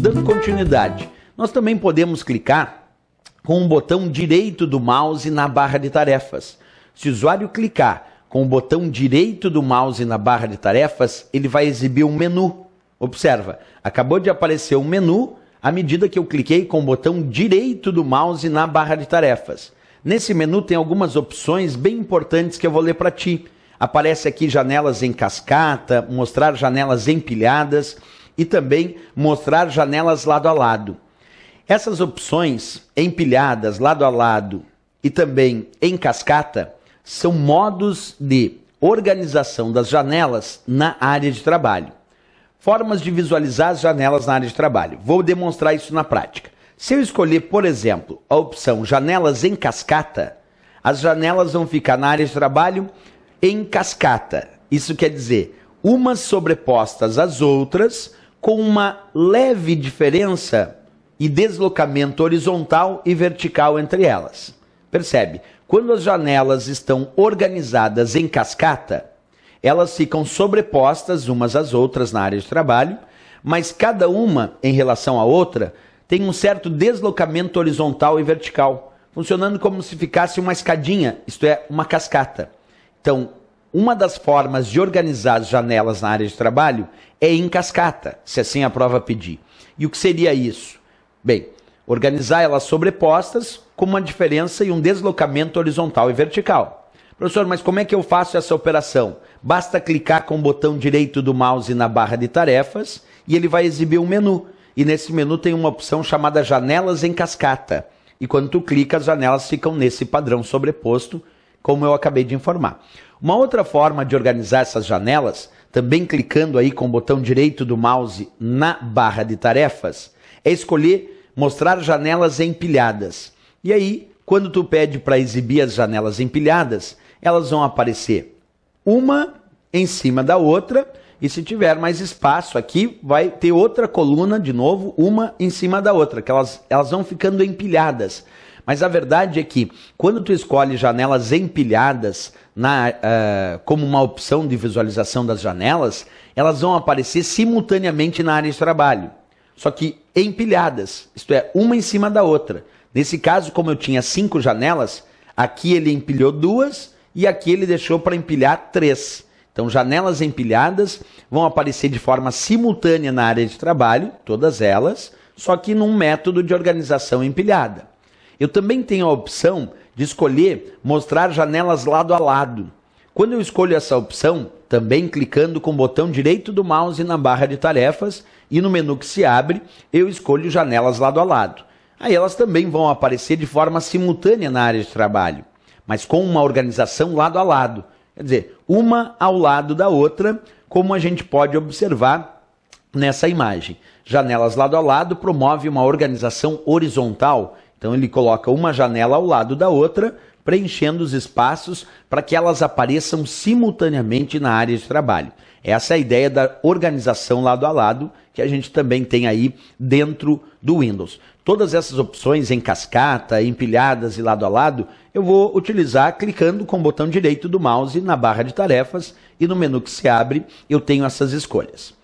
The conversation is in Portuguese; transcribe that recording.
Dando continuidade, nós também podemos clicar com o botão direito do mouse na barra de tarefas. Se o usuário clicar com o botão direito do mouse na barra de tarefas, ele vai exibir um menu. Observa, acabou de aparecer um menu à medida que eu cliquei com o botão direito do mouse na barra de tarefas. Nesse menu tem algumas opções bem importantes que eu vou ler para ti. Aparece aqui janelas em cascata, mostrar janelas empilhadas, e também mostrar janelas lado a lado. Essas opções empilhadas lado a lado e também em cascata são modos de organização das janelas na área de trabalho. Formas de visualizar as janelas na área de trabalho. Vou demonstrar isso na prática. Se eu escolher, por exemplo, a opção janelas em cascata, as janelas vão ficar na área de trabalho em cascata. Isso quer dizer, umas sobrepostas às outras, com uma leve diferença e deslocamento horizontal e vertical entre elas. Percebe? Quando as janelas estão organizadas em cascata, elas ficam sobrepostas umas às outras na área de trabalho, mas cada uma em relação à outra tem um certo deslocamento horizontal e vertical, funcionando como se ficasse uma escadinha, isto é, uma cascata. Então, uma das formas de organizar as janelas na área de trabalho é em cascata, se assim a prova pedir. E o que seria isso? Bem, organizar elas sobrepostas com uma diferença e um deslocamento horizontal e vertical. Professor, mas como é que eu faço essa operação? Basta clicar com o botão direito do mouse na barra de tarefas e ele vai exibir um menu. E nesse menu tem uma opção chamada janelas em cascata. E quando tu clica, as janelas ficam nesse padrão sobreposto como eu acabei de informar. Uma outra forma de organizar essas janelas, também clicando aí com o botão direito do mouse na barra de tarefas, é escolher mostrar janelas empilhadas. E aí, quando tu pede para exibir as janelas empilhadas, elas vão aparecer uma em cima da outra, e se tiver mais espaço aqui, vai ter outra coluna de novo, uma em cima da outra, que elas, elas vão ficando empilhadas. Mas a verdade é que quando tu escolhe janelas empilhadas na, uh, como uma opção de visualização das janelas, elas vão aparecer simultaneamente na área de trabalho. Só que empilhadas, isto é, uma em cima da outra. Nesse caso, como eu tinha cinco janelas, aqui ele empilhou duas e aqui ele deixou para empilhar três. Então, janelas empilhadas vão aparecer de forma simultânea na área de trabalho, todas elas, só que num método de organização empilhada. Eu também tenho a opção de escolher mostrar janelas lado a lado. Quando eu escolho essa opção, também clicando com o botão direito do mouse na barra de tarefas e no menu que se abre, eu escolho janelas lado a lado. Aí elas também vão aparecer de forma simultânea na área de trabalho, mas com uma organização lado a lado, quer dizer, uma ao lado da outra, como a gente pode observar nessa imagem. Janelas lado a lado promove uma organização horizontal então ele coloca uma janela ao lado da outra, preenchendo os espaços para que elas apareçam simultaneamente na área de trabalho. Essa é a ideia da organização lado a lado que a gente também tem aí dentro do Windows. Todas essas opções em cascata, empilhadas e lado a lado, eu vou utilizar clicando com o botão direito do mouse na barra de tarefas e no menu que se abre eu tenho essas escolhas.